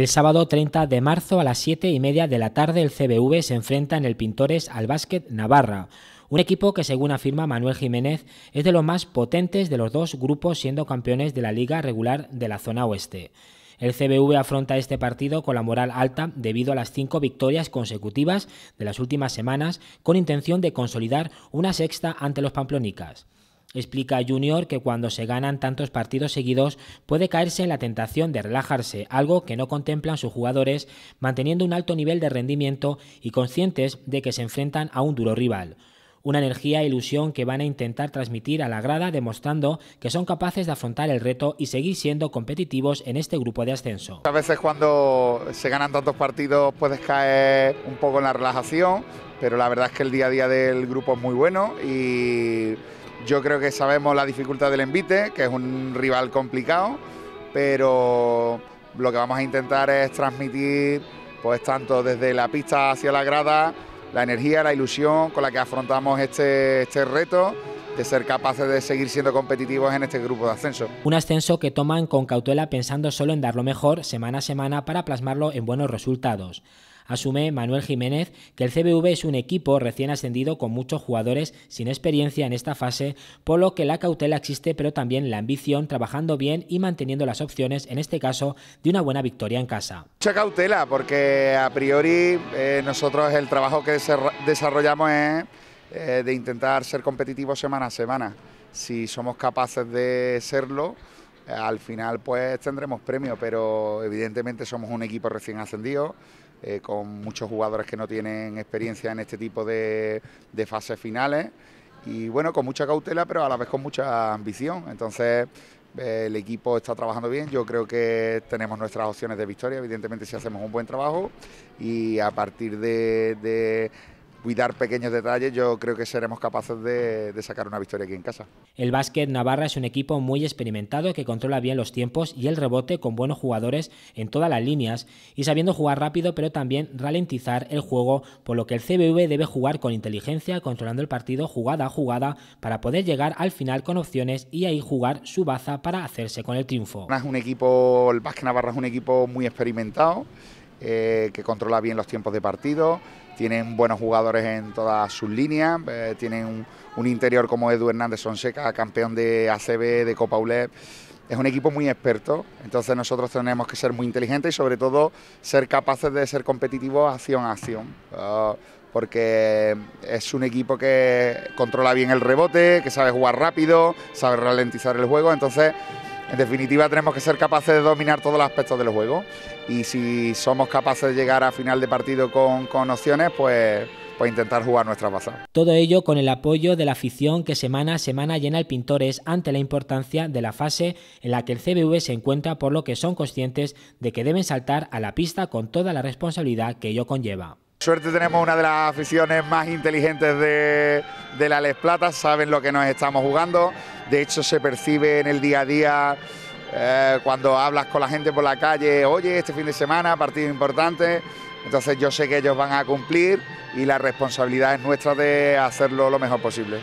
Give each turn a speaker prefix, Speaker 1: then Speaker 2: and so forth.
Speaker 1: El sábado 30 de marzo a las 7 y media de la tarde el CBV se enfrenta en el Pintores al Básquet Navarra, un equipo que según afirma Manuel Jiménez es de los más potentes de los dos grupos siendo campeones de la liga regular de la zona oeste. El CBV afronta este partido con la moral alta debido a las cinco victorias consecutivas de las últimas semanas con intención de consolidar una sexta ante los pamplonicas. Explica Junior que cuando se ganan tantos partidos seguidos puede caerse en la tentación de relajarse, algo que no contemplan sus jugadores, manteniendo un alto nivel de rendimiento y conscientes de que se enfrentan a un duro rival. Una energía e ilusión que van a intentar transmitir a la grada demostrando que son capaces de afrontar el reto y seguir siendo competitivos en este grupo de ascenso.
Speaker 2: A veces cuando se ganan tantos partidos puedes caer un poco en la relajación, pero la verdad es que el día a día del grupo es muy bueno y yo creo que sabemos la dificultad del envite, que es un rival complicado, pero lo que vamos a intentar es transmitir, pues tanto desde la pista hacia la grada, la energía, la ilusión con la que afrontamos este, este reto de ser capaces de seguir siendo competitivos en este grupo de ascenso.
Speaker 1: Un ascenso que toman con cautela pensando solo en dar lo mejor semana a semana para plasmarlo en buenos resultados asume Manuel Jiménez que el CBV es un equipo recién ascendido con muchos jugadores sin experiencia en esta fase, por lo que la cautela existe pero también la ambición trabajando bien y manteniendo las opciones, en este caso, de una buena victoria en casa.
Speaker 2: Mucha cautela porque a priori eh, nosotros el trabajo que desarrollamos es eh, de intentar ser competitivos semana a semana. Si somos capaces de serlo, al final pues tendremos premio, pero evidentemente somos un equipo recién ascendido, eh, con muchos jugadores que no tienen experiencia en este tipo de, fases finales y bueno, con mucha cautela, pero a la vez con mucha ambición. Entonces eh, el equipo está trabajando bien, yo creo que tenemos nuestras opciones de victoria, evidentemente si hacemos un buen trabajo y a partir de cuidar pequeños detalles, yo creo que seremos capaces de, sacar una victoria aquí en casa.
Speaker 1: El Básquet Navarra es un equipo muy experimentado que controla bien los tiempos y el rebote con buenos jugadores en todas las líneas y sabiendo jugar rápido pero también ralentizar el juego, por lo que el CBV debe jugar con inteligencia, controlando el partido jugada a jugada para poder llegar al final con opciones y ahí jugar su baza para hacerse con el triunfo.
Speaker 2: un equipo, el Básquet Navarra es un equipo muy experimentado eh, que controla bien los tiempos de partido, tienen buenos jugadores en todas sus líneas, eh, tienen un, interior como Edu Hernández Sonseca, campeón de ACB, de Copa ULEP. Es un equipo muy experto, entonces nosotros tenemos que ser muy inteligentes y sobre todo ser capaces de ser competitivos acción a acción. Ah, porque es un equipo que controla bien el rebote, que sabe jugar rápido, sabe ralentizar el juego, entonces en definitiva, tenemos que ser capaces de dominar todos los aspectos del juego y si somos capaces de llegar a final de partido con, opciones, pues pues intentar jugar nuestra pasada.
Speaker 1: Todo ello con el apoyo de la afición que semana a semana llena el Pintores ante la importancia de la fase en la que el CBV se encuentra, por lo que son conscientes de que deben saltar a la pista con toda la responsabilidad que ello conlleva.
Speaker 2: Suerte tenemos una de las aficiones más inteligentes de, de la Les Plata, saben lo que nos estamos jugando, de hecho se percibe en el día a día eh, cuando hablas con la gente por la calle, oye, este fin de semana, partido importante, entonces yo sé que ellos van a cumplir y la responsabilidad es nuestra de hacerlo lo mejor posible.